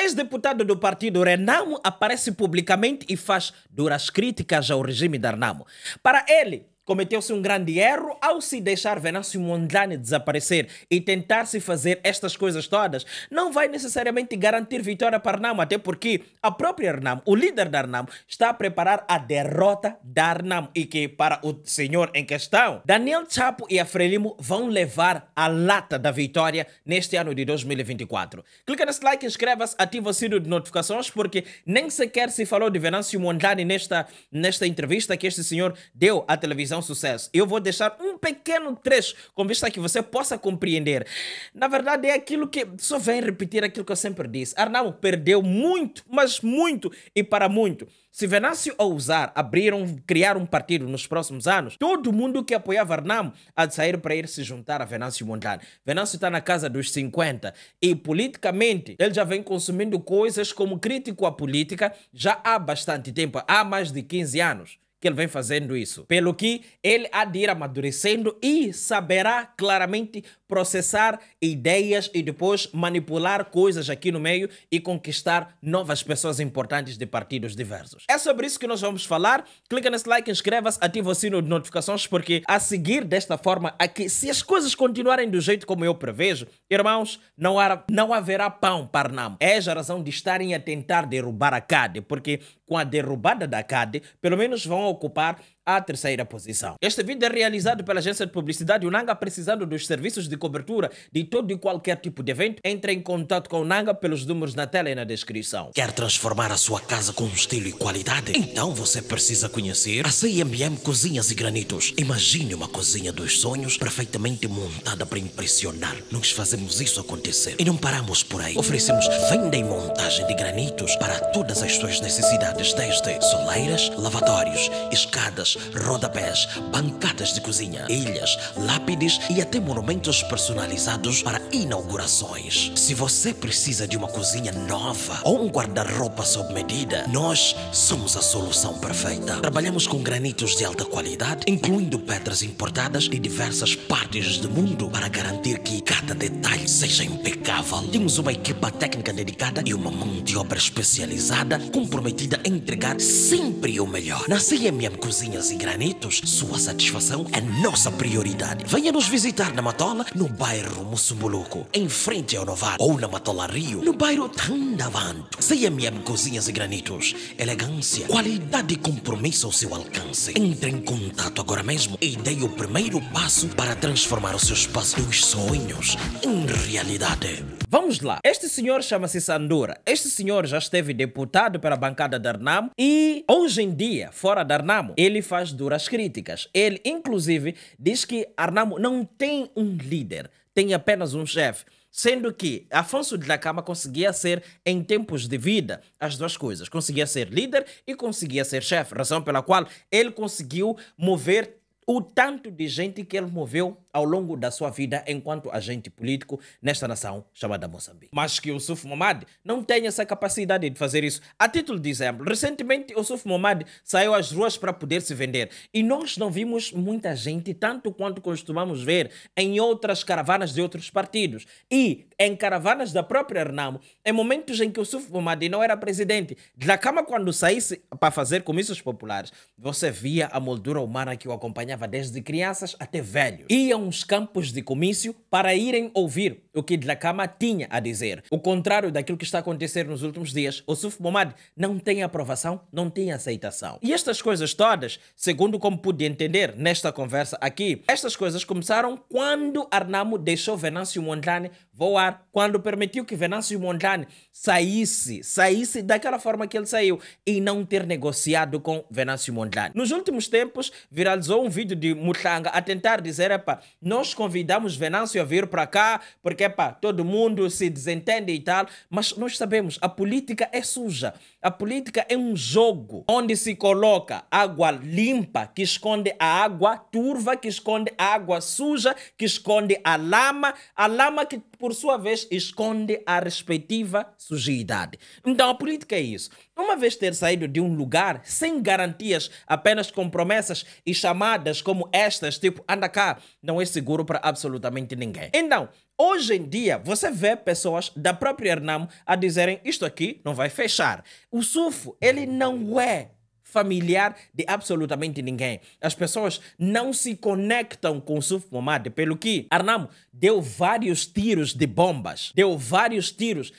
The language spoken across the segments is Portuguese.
Ex-deputado do partido Renamo aparece publicamente e faz duras críticas ao regime de Arnamo. Para ele, Cometeu-se um grande erro ao se deixar Venâncio Mondlane desaparecer e tentar se fazer estas coisas todas. Não vai necessariamente garantir vitória para Arnamo, até porque a própria Arnamo, o líder da Arnamo, está a preparar a derrota da Arnamo e que para o senhor em questão, Daniel Chapo e Afrelimo vão levar a lata da vitória neste ano de 2024. Clica nesse like, inscreva-se, ativa o sino de notificações porque nem sequer se falou de Venâncio Mondlane nesta, nesta entrevista que este senhor deu à televisão um sucesso. Eu vou deixar um pequeno trecho com vista a que você possa compreender. Na verdade, é aquilo que só vem repetir aquilo que eu sempre disse. Arnaldo perdeu muito, mas muito e para muito. Se Venâncio ousar abrir um, criar um partido nos próximos anos, todo mundo que apoiava Arnamo há de sair para ir se juntar a Venâncio Montano. Venâncio está na casa dos 50 e politicamente ele já vem consumindo coisas como crítico à política já há bastante tempo, há mais de 15 anos que ele vem fazendo isso. Pelo que ele há de ir amadurecendo e saberá claramente processar ideias e depois manipular coisas aqui no meio e conquistar novas pessoas importantes de partidos diversos. É sobre isso que nós vamos falar. Clica nesse like, inscreva-se, ativa o sino de notificações, porque a seguir desta forma aqui, se as coisas continuarem do jeito como eu prevejo, irmãos, não, há, não haverá pão para Nam. É a razão de estarem a tentar derrubar a CAD, porque com a derrubada da CAD, pelo menos vão ocupar à terceira posição. Este vídeo é realizado pela agência de publicidade Unanga, precisando dos serviços de cobertura de todo e qualquer tipo de evento. Entre em contato com a Unanga pelos números na tela e na descrição. Quer transformar a sua casa com estilo e qualidade? Então você precisa conhecer a CMM Cozinhas e Granitos. Imagine uma cozinha dos sonhos perfeitamente montada para impressionar. Nós fazemos isso acontecer e não paramos por aí. Oferecemos venda e montagem de granitos para todas as suas necessidades, desde soleiras, lavatórios, escadas, rodapés, bancadas de cozinha, ilhas, lápides e até monumentos personalizados para inaugurações. Se você precisa de uma cozinha nova ou um guarda-roupa sob medida, nós somos a solução perfeita. Trabalhamos com granitos de alta qualidade, incluindo pedras importadas de diversas partes do mundo para garantir que cada detalhe seja impecável. Temos uma equipa técnica dedicada e uma mão de obra especializada comprometida a entregar sempre o melhor. Na CMM Cozinhas pedras e granitos, sua satisfação é nossa prioridade. Venha nos visitar na Matola, no bairro Mussumbuluco, em frente ao Novar, ou na Matola Rio, no bairro Tandavanto. CMM Cozinhas e Granitos, elegância, qualidade e compromisso ao seu alcance. Entre em contato agora mesmo e dê o primeiro passo para transformar o seu espaço dos sonhos em realidade. Vamos lá. Este senhor chama-se Sandura. Este senhor já esteve deputado pela bancada da Arnamo e hoje em dia, fora da Arnamo, ele faz duras críticas. Ele, inclusive, diz que Arnamo não tem um líder, tem apenas um chefe sendo que Afonso de la Cama conseguia ser, em tempos de vida, as duas coisas. Conseguia ser líder e conseguia ser chefe, razão pela qual ele conseguiu mover o tanto de gente que ele moveu ao longo da sua vida enquanto agente político nesta nação chamada Moçambique. Mas que o Suf Momad não tem essa capacidade de fazer isso. A título de exemplo, recentemente o Suf Momad saiu às ruas para poder se vender e nós não vimos muita gente tanto quanto costumamos ver em outras caravanas de outros partidos. E em caravanas da própria Renamo, em momentos em que o Suf Bomadi não era presidente. Da cama, quando saísse para fazer comícios populares, você via a moldura humana que o acompanhava desde crianças até velhos. Iam aos campos de comício para irem ouvir o que da cama tinha a dizer. O contrário daquilo que está a acontecer nos últimos dias, o Suf Bomadi não tem aprovação, não tem aceitação. E estas coisas todas, segundo como pude entender nesta conversa aqui, estas coisas começaram quando Arnamo deixou Venâncio Mondlane voar lugar quando permitiu que Venâncio Mondlane saísse, saísse daquela forma que ele saiu e não ter negociado com Venâncio Mondlane. Nos últimos tempos, viralizou um vídeo de Mutanga a tentar dizer, epa, nós convidamos Venâncio a vir para cá porque, epa, todo mundo se desentende e tal, mas nós sabemos, a política é suja, a política é um jogo onde se coloca água limpa que esconde a água turva, que esconde a água suja, que esconde a lama, a lama que por sua vez esconde a respectiva sujeidade. Então a política é isso. Uma vez ter saído de um lugar sem garantias, apenas com promessas e chamadas como estas, tipo anda cá, não é seguro para absolutamente ninguém. Então, Hoje em dia, você vê pessoas da própria Hernamo a dizerem isto aqui não vai fechar. O SUFO, ele não é familiar de absolutamente ninguém. As pessoas não se conectam com o Suf pelo que Arnamo deu vários tiros de bombas, deu vários tiros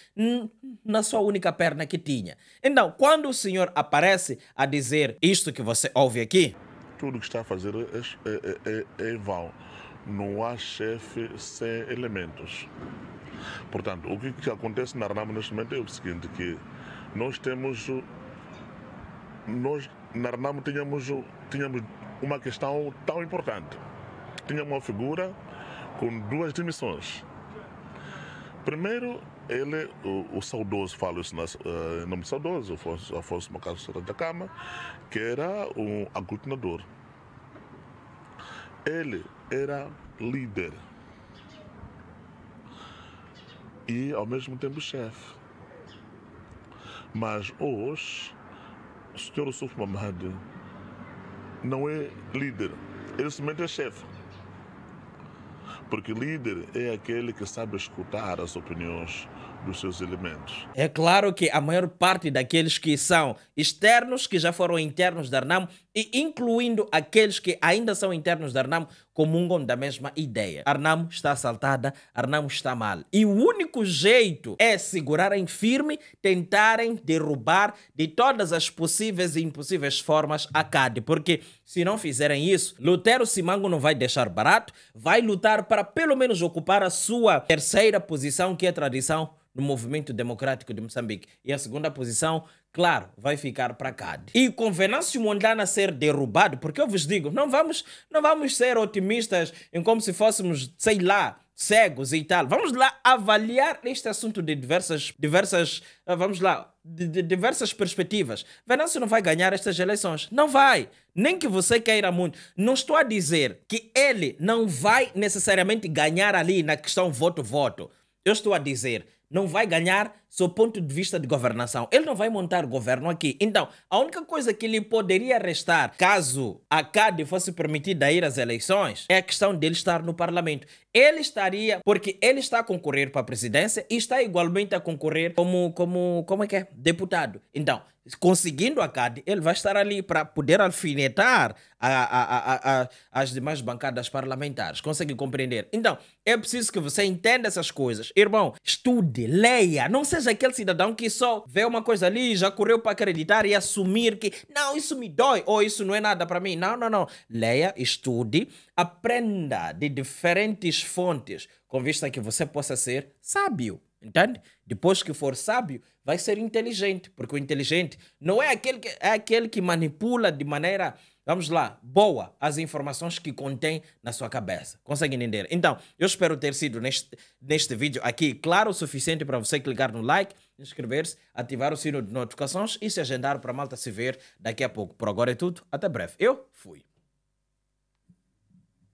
na sua única perna que tinha. Então, quando o senhor aparece a dizer isto que você ouve aqui, tudo que está a fazer é, é, é, é, é vão. Não há chefe sem elementos. Portanto, o que, que acontece na Arnamo neste momento é o seguinte, que nós temos nós na Renamo tínhamos, tínhamos uma questão tão importante. Tínhamos uma figura com duas dimensões. Primeiro, ele, o, o saudoso, falo isso nas, uh, eh, nome saudoso, Afonso, Afonso Macaso da Cama, que era um aglutinador. Ele era líder e, ao mesmo tempo, chefe. Mas hoje, o senhor Suf Mamad não é líder, ele somente é chefe. Porque líder é aquele que sabe escutar as opiniões dos seus elementos. É claro que a maior parte daqueles que são externos, que já foram internos da Arnamo, e incluindo aqueles que ainda são internos da Arnamo, comungam da mesma ideia. Arnamo está assaltada, Arnamo está mal. E o único jeito é segurarem firme, tentarem derrubar de todas as possíveis e impossíveis formas a CAD, porque se não fizerem isso, Lutero Simango não vai deixar barato, vai lutar para pelo menos ocupar a sua terceira posição, que é a tradição no movimento democrático de Moçambique. E a segunda posição, claro, vai ficar para CAD. E Venâncio mundana ser derrubado, porque eu vos digo, não vamos, não vamos ser otimistas em como se fôssemos, sei lá, cegos e tal. Vamos lá avaliar este assunto de diversas, diversas, ah, vamos lá, de, de diversas perspectivas. Venâncio não vai ganhar estas eleições. Não vai. Nem que você queira muito. Não estou a dizer que ele não vai necessariamente ganhar ali na questão voto-voto. Eu estou a dizer não vai ganhar seu ponto de vista de governação. Ele não vai montar governo aqui. Então, a única coisa que lhe poderia restar, caso a CAD fosse permitida ir às eleições, é a questão dele estar no parlamento. Ele estaria, porque ele está a concorrer para a presidência e está igualmente a concorrer como, como, como é que é? Deputado. Então, conseguindo a CAD, ele vai estar ali para poder alfinetar a, a, a, as demais bancadas parlamentares. Consegue compreender? Então, é preciso que você entenda essas coisas. Irmão, estude, leia, não se seja aquele cidadão que só vê uma coisa ali, já correu para acreditar e assumir que não, isso me dói ou isso não é nada para mim. Não, não, não. Leia, estude, aprenda de diferentes fontes, com vista que você possa ser sábio. Entende? Depois que for sábio, vai ser inteligente, porque o inteligente não é aquele que, é aquele que manipula de maneira Vamos lá, boa as informações que contém na sua cabeça. Consegue entender? Então, eu espero ter sido neste, neste vídeo aqui claro o suficiente para você clicar no like, inscrever-se, ativar o sino de notificações e se agendar para a malta se ver daqui a pouco. Por agora é tudo, até breve. Eu fui.